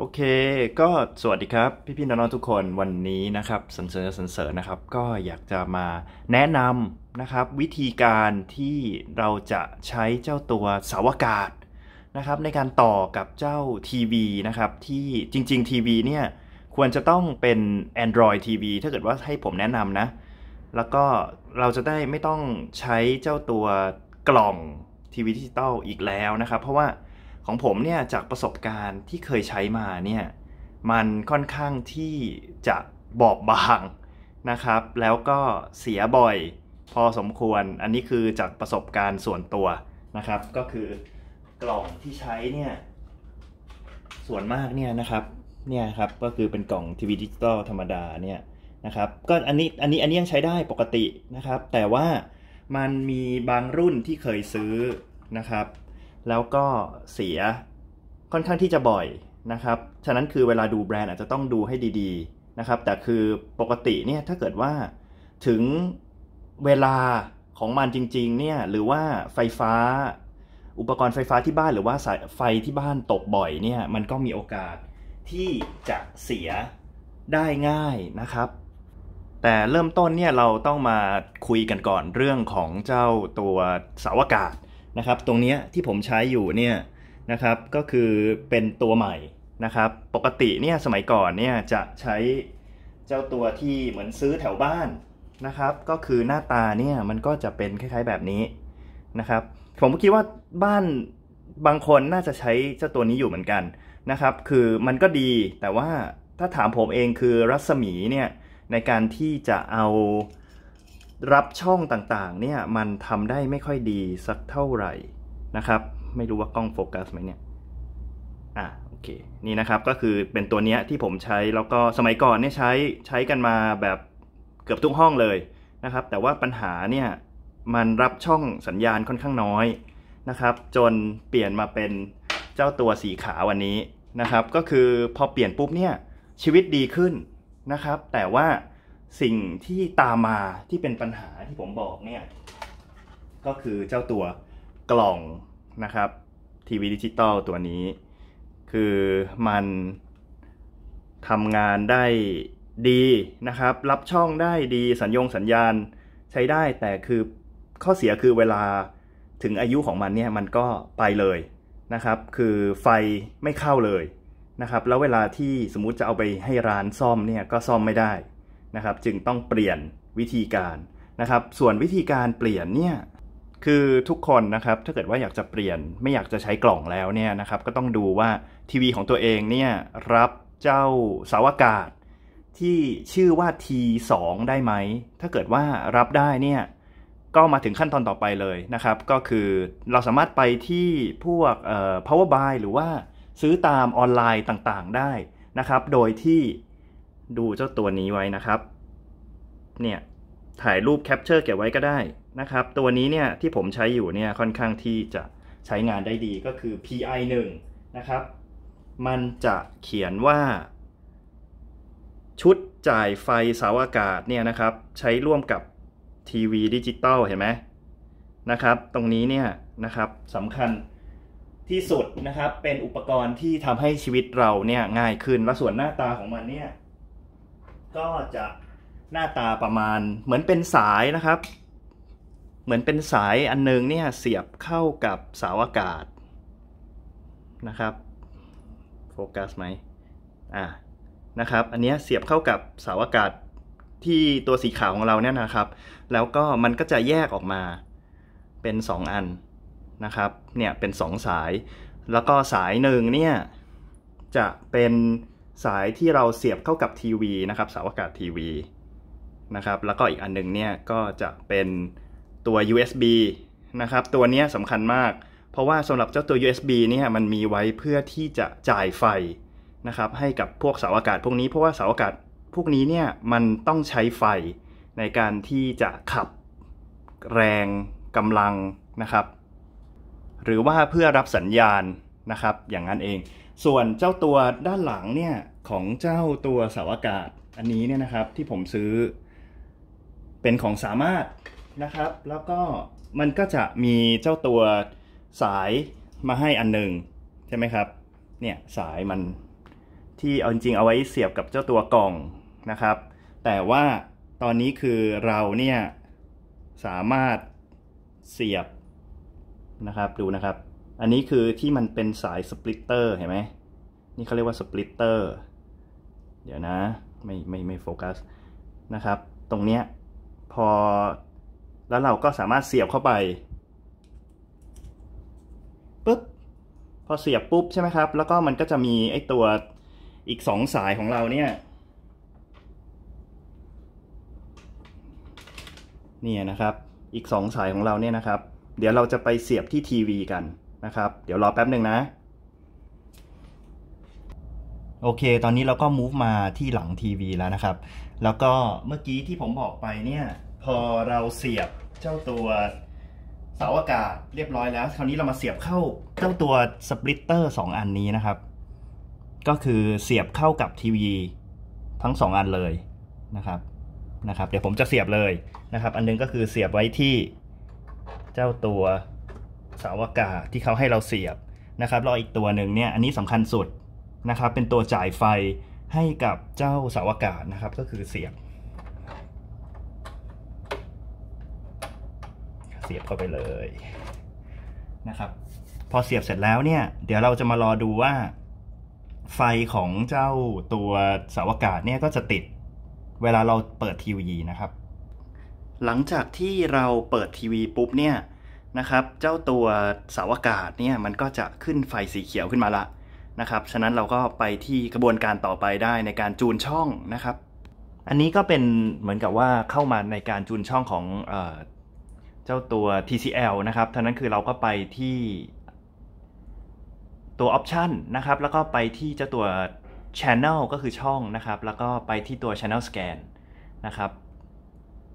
โอเคก็สวัสดีครับ พี่ๆน้องๆทุกคนวันนี้นะครับสันเสริญสันเสริญนะครับ ก็อยากจะมาแนะนำนะครับวิธีการที่เราจะใช้เจ้าตัวเสาวกาศนะครับในการต่อกับเจ้าทีวีนะครับ ที่จริงๆทีวีเนี่ยควรจะต้องเป็น Android TV ถ้าเกิดว่าให้ผมแนะนำนะแล้วก็เราจะได้ไม่ต้องใช้เจ้าตัวกล่องทีวีดิจิตอลอีกแล้วนะครับ เพราะว่าของผมเนี่ยจากประสบการณ์ที่เคยใช้มาเนี่ยมันค่อนข้างที่จะบอบบางนะครับ แล้วก็เสียบ่อยพอสมควร อันนี้คือจากประสบการณ์ส่วนตัวนะครับ ก็คือกล่องที่ใช้เนี่ยส่วนมากเนี่ยนะครับเนี่ยครับก็คือเป็นกล่องทีวีดิจิตอลธรรมดาเนี่ยนะครับก็อันนี้อันนี้อันนี้ยังใช้ได้ปกตินะครับ แต่ว่ามันมีบางรุ่นที่เคยซื้อนะครับแล้วก็เสียค่อนข้างที่จะบ่อยนะครับ ฉะนั้นคือเวลาดูแบรนด์อาจจะต้องดูให้ดีๆนะครับ แต่คือปกติเนี่ยถ้าเกิดว่าถึงเวลาของมันจริงๆเนี่ยหรือว่าไฟฟ้า อุปกรณ์ไฟฟ้าที่บ้านหรือว่าสายไฟที่บ้านตกบ่อยเนี่ยมันก็มีโอกาสที่จะเสียได้ง่ายนะครับ แต่เริ่มต้นเนี่ยเราต้องมาคุยกันก่อนเรื่องของเจ้าตัวเสาอากาศนะครับตรงนี้ที่ผมใช้อยู่เนี่ยนะครับก็คือเป็นตัวใหม่นะครับ ปกติเนี่ยสมัยก่อนเนี่ยจะใช้เจ้าตัวที่เหมือนซื้อแถวบ้านนะครับ ก็คือหน้าตาเนี่ยมันก็จะเป็นคล้ายๆแบบนี้นะครับ ผมคิดว่าบ้านบางคนน่าจะใช้เจ้าตัวนี้อยู่เหมือนกันนะครับ คือมันก็ดีแต่ว่าถ้าถามผมเองคือรัศมีเนี่ยในการที่จะเอารับช่องต่าง ๆ เนี่ย มันทำได้ไม่ค่อยดีสักเท่าไหร่นะครับ ไม่รู้ว่ากล้องโฟกัสไหมเนี่ยอ่ะโอเคนี่นะครับก็คือเป็นตัวเนี้ยที่ผมใช้ แล้วก็สมัยก่อนเนี่ยใช้ใช้กันมาแบบเกือบทุกห้องเลยนะครับแต่ว่าปัญหาเนี่ยมันรับช่องสัญญาณค่อนข้างน้อยนะครับ จนเปลี่ยนมาเป็นเจ้าตัวสีขาววันนี้นะครับ ก็คือพอเปลี่ยนปุ๊บเนี่ยชีวิตดีขึ้นนะครับ แต่ว่าสิ่งที่ตามมาที่เป็นปัญหาที่ผมบอกเนี่ยก็คือเจ้าตัวกล่องนะครับทีวีดิจิตอลตัวนี้ คือมันทำงานได้ดีนะครับ รับช่องได้ดีสัญญงสัญญาณใช้ได้ แต่คือข้อเสียคือเวลาถึงอายุของมันเนี่ย มันก็ไปเลยนะครับ คือไฟไม่เข้าเลยนะครับ แล้วเวลาที่สมมุติจะเอาไปให้ร้านซ่อมเนี่ย ก็ซ่อมไม่ได้นะครับจึงต้องเปลี่ยนวิธีการนะครับส่วนวิธีการเปลี่ยนเนี่ยคือทุกคนนะครับ ถ้าเกิดว่าอยากจะเปลี่ยนไม่อยากจะใช้กล่องแล้วเนี่ยนะครับก็ต้องดูว่าทีวีของตัวเองเนี่ยรับเจ้าสาวอากาศ ที่ชื่อว่า T2 ได้ไหม ถ้าเกิดว่ารับได้เนี่ยก็มาถึงขั้นตอนต่อไปเลยนะครับ ก็คือเราสามารถไปที่พวก power buy หรือว่าซื้อตามออนไลน์ต่างๆได้นะครับ โดยที่ดูเจ้าตัวนี้ไว้นะครับ เนี่ย ถ่ายรูปแคปเจอร์เก็บไว้ก็ได้นะครับ ตัวนี้เนี่ยที่ผมใช้อยู่เนี่ยค่อนข้างที่จะใช้งานได้ดีก็คือ pi 1นะครับ มันจะเขียนว่า ชุดจ่ายไฟเสาอากาศเนี่ยนะครับ ใช้ร่วมกับทีวีดิจิตอลเห็นไหมนะครับ ตรงนี้เนี่ยนะครับสำคัญที่สุดนะครับเป็นอุปกรณ์ที่ทำให้ชีวิตเราเนี่ยง่ายขึ้น และส่วนหน้าตาของมันเนี่ยก็จะหน้าตาประมาณเหมือนเป็นสายนะครับ เหมือนเป็นสายอันนึงเนี่ยเสียบเข้ากับเสาอากาศนะครับโฟกัสไหมอ่านะครับ อันนี้เสียบเข้ากับเสาอากาศที่ตัวสีขาวของเราเนี่ยนะครับ แล้วก็มันก็จะแยกออกมาเป็น 2 อันนะครับเนี่ยเป็น2สายแล้วก็สายหนึ่งเนี่ยจะเป็นสายที่เราเสียบเข้ากับทีวีนะครับเสาอากาศทีวีนะครับแล้วก็อีกอันนึงเนี่ยก็จะเป็นตัว USB นะครับตัวนี้สำคัญมาก เพราะว่าสำหรับเจ้าตัว USB เนี่ยมันมีไว้เพื่อที่จะจ่ายไฟนะครับให้กับพวกเสาอากาศพวกนี้เพราะว่าเสาอากาศพวกนี้เนี่ยมันต้องใช้ไฟในการที่จะขับแรงกำลังนะครับหรือว่าเพื่อรับสัญญาณนะครับอย่างนั้นเองส่วนเจ้าตัวด้านหลังเนี่ยของเจ้าตัวเสาอากาศอันนี้เนี่ยนะครับที่ผมซื้อ เป็นของสามารถนะครับ แล้วก็มันก็จะมีเจ้าตัวสายมาให้อันหนึ่งใช่ไหมครับ เนี่ยสายมันที่เอาจริงเอาไว้เสียบกับเจ้าตัวกล่องนะครับ แต่ว่าตอนนี้คือเราเนี่ยสามารถเสียบนะครับดูนะครับอันนี้คือที่มันเป็นสายสปริตเตอร์เห็นไหม นี่เขาเรียกว่าสปริตเตอร์ เดี๋ยวนะ ไม่ ไม่ไม่โฟกัสนะครับ ตรงเนี้ยพอแล้วเราก็สามารถเสียบเข้าไปปุ๊บ พอเสียบปุ๊บใช่ไหมครับ แล้วก็มันก็จะมีไอ้ตัวอีกสองสายของเราเนี่ยนี่นะครับอีกสองสายของเราเนี่ยนะครับ เดี๋ยวเราจะไปเสียบที่ทีวีกันนะครับเดี๋ยวรอแป๊บหนึ่งนะ โอเค ตอนนี้เราก็ move มาที่หลังทีวีแล้วนะครับแล้วก็เมื่อกี้ที่ผมบอกไปเนี่ย พอเราเสียบเจ้าตัวเสาอากาศเรียบร้อยแล้วคราวนี้เรามาเสียบเข้าเจ้าตัวสปริตเตอร์สองอันนี้นะครับก็คือเสียบเข้ากับทีวีทั้งสองอันเลยนะครับนะครับ เดี๋ยวผมจะเสียบเลยนะครับ อันนึงก็คือเสียบไว้ที่เจ้าตัวเสาอากาศที่เขาให้เราเสียบนะครับรวอีกตัวหนึ่งเนี่ยอันนี้สำคัญสุดนะครับ เป็นตัวจ่ายไฟให้กับเจ้าเสาอากาศนะครับ ก็คือเสียบเสียบเข้าไปเลยนะครับ พอเสียบเสร็จแล้วเนี่ยเดี๋ยวเราจะมารอดูว่าไฟของเจ้าตัวเสาอากาศเนี่ยก็จะติดเวลาเราเปิดทีวีนะครับ หลังจากที่เราเปิดทีวีปุ๊บเนี่ยนะครับเจ้าตัวเสาอากาศเนี่ยมันก็จะขึ้นไฟสีเขียวขึ้นมาละนะครับ ฉะนั้นเราก็ไปที่กระบวนการต่อไปได้ในการจูนช่องนะครับ อันนี้ก็เป็นเหมือนกับว่าเข้ามาในการจูนช่องของเจ้าตัว TCL นะครับท่านั้นคือเราก็ไปที่ตัว Option นะครับ แล้วก็ไปที่เจ้าตัว Channel ก็คือช่องนะครับ แล้วก็ไปที่ตัว Channel Scan นะครับ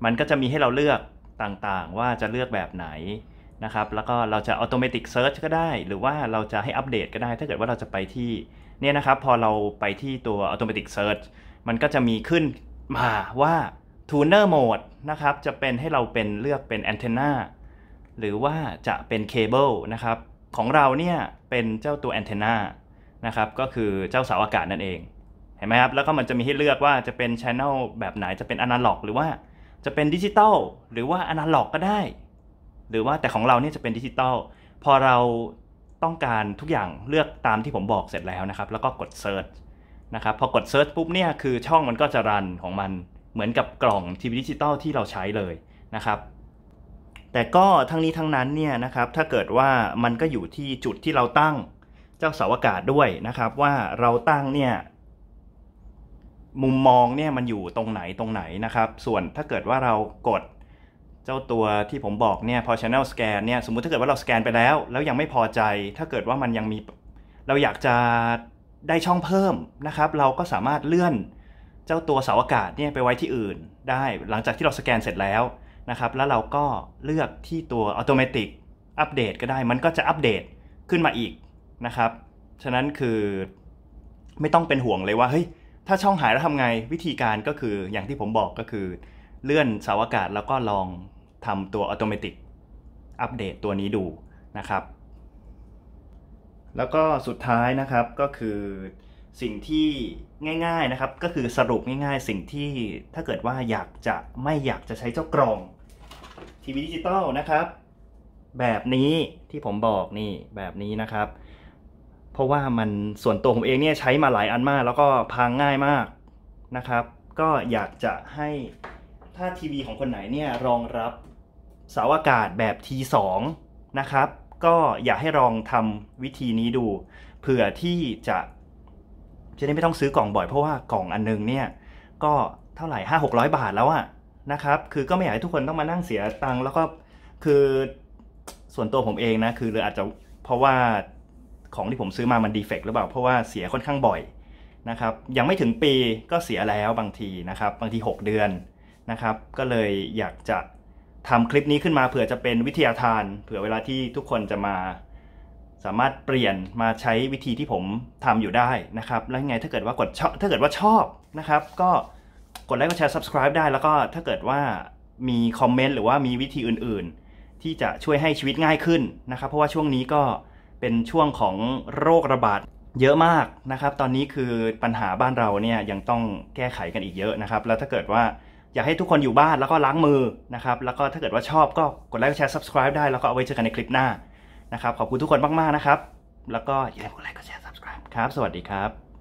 มันก็จะมีให้เราเลือกต่างๆ ว่าจะเลือกแบบไหนนะครับแล้วก็เราจะอัตโนมัติเซิร์ชก็ได้ หรือว่าเราจะให้อัปเดตก็ได้ ถ้าเกิดว่าเราจะไปที่เนี่ยนะครับพอเราไปที่ตัวอัตโนมัติเซิร์ชมันก็จะมีขึ้นมาว่าทูเนอร์โหมดนะครับ จะเป็นให้เราเป็นเลือกเป็นแอนเทนนาหรือว่าจะเป็นเคเบิลนะครับของเราเนี่ยเป็นเจ้าตัวแอนเทนนานะครับก็คือเจ้าเสาอากาศนั่นเอง เห็นไหมครับแล้วก็มันจะมีให้เลือกว่าจะเป็นช h น n แบบไหนจะเป็นอนาล็อกหรือว่าจะเป็นดิจิตอลหรือว่าอนาล็อกก็ได้หรือว่าแต่ของเราเนี่ยจะเป็นดิจิตอลพอเราต้องการทุกอย่างเลือกตามที่ผมบอกเสร็จแล้วนะครับ แล้วก็กดเซิร์ชนะครับพอกดเซิร์ชปุ๊บเนี่ยคือช่องมันก็จะรันของมันเหมือนกับกล่องทีวีดิจิตอลที่เราใช้เลยนะครับ แต่ก็ทั้งนี้ทั้งนั้นเนี่ยนะครับ ถ้าเกิดว่ามันก็อยู่ที่จุดที่เราตั้งเจ้าเสาอากาศด้วยนะครับ ว่าเราตั้งเนี่ยมุมมองเนี่ยมันอยู่ตรงไหนตรงไหนนะครับ ส่วนถ้าเกิดว่าเรากดเจ้าตัวที่ผมบอกเนี่ยพอ Channel Scan เนี่ยสมมุติถ้าเกิดว่าเราสแกนไปแล้ว แล้วยังไม่พอใจถ้าเกิดว่ามันยังมีเราอยากจะได้ช่องเพิ่มนะครับ เราก็สามารถเลื่อนเจ้าตัวเสาอากาศเนี่ยไปไว้ที่อื่นได้หลังจากที่เราสแกนเสร็จแล้วนะครับ แล้วเราก็เลือกที่ตัวอัตโนมัติอัปเดตก็ได้ มันก็จะอัปเดตขึ้นมาอีกนะครับ ฉะนั้นคือไม่ต้องเป็นห่วงเลยว่าเฮ้ยถ้าช่องหายแล้วทำไงวิธีการก็คืออย่างที่ผมบอกก็คือเลื่อนเสาอากาศแล้วก็ลองทำตัวอัตโนมัติอัปเดตตัวนี้ดูนะครับ แล้วก็สุดท้ายนะครับก็คือสิ่งที่ง่ายๆนะครับ ก็คือสรุปง่ายๆ สิ่งที่ถ้าเกิดว่าอยากจะไม่อยากจะใช้เจ้ากรองทีวีดิจิตอลนะครับ แบบนี้ที่ผมบอกนี่แบบนี้นะครับ เพราะว่ามันส่วนตัวผมเองเนี่ยใช้มาหลายอันมากแล้วก็พังง่ายมากนะครับ ก็อยากจะให้ถ้าทีวี ของคนไหนเนี่ยรองรับเสาอากาศแบบ T2 นะครับ ก็อยากให้ลองทำวิธีนี้ดูเผื่อที่จะ จะได้ไม่ต้องซื้อกล่องบ่อย เพราะว่ากล่องอันนึงเนี่ยก็เท่าไหร่ห้าหกร้อยบาทแล้วอะนะครับ คือก็ไม่อยากให้ทุกคนต้องมานั่งเสียตังค์แล้วก็ คือส่วนตัวผมเองนะ คือเราอาจจะเพราะว่าของที่ผมซื้อมามันดีเฟกต์หรือเปล่า เพราะว่าเสียค่อนข้างบ่อยนะครับ ยังไม่ถึงปีก็เสียแล้วบางทีนะครับ บางที 6 เดือนนะครับ ก็เลยอยากจะทำคลิปนี้ขึ้นมาเผื่อจะเป็นวิทยาทาน เผื่อเวลาที่ทุกคนจะมาสามารถเปลี่ยนมาใช้วิธีที่ผมทำอยู่ได้นะครับแล้วไงถ้าเกิดว่ากดชอบถ้าเกิดว่าชอบนะครับ ก็กดไลค์กดแชร์ subscribe ได้แล้วก็ถ้าเกิดว่ามีคอมเมนต์หรือว่ามีวิธีอื่นๆ ที่จะช่วยให้ชีวิตง่ายขึ้นนะครับ เพราะว่าช่วงนี้ก็เป็นช่วงของโรคระบาดเยอะมากนะครับ ตอนนี้คือปัญหาบ้านเราเนี่ยยังต้องแก้ไขกันอีกเยอะนะครับ แล้วถ้าเกิดว่าอยากให้ทุกคนอยู่บ้านแล้วก็ล้างมือนะครับแล้วก็ถ้าเกิดว่าชอบก็กดไลค์แชร์ subscribe ได้แล้วก็เอาไว้เจอกันในคลิปหน้านะครับขอบคุณทุกคนมาก ๆ นะครับ แล้วก็อย่าลืมกดไลค์กดแชร์ subscribe ครับ สวัสดีครับ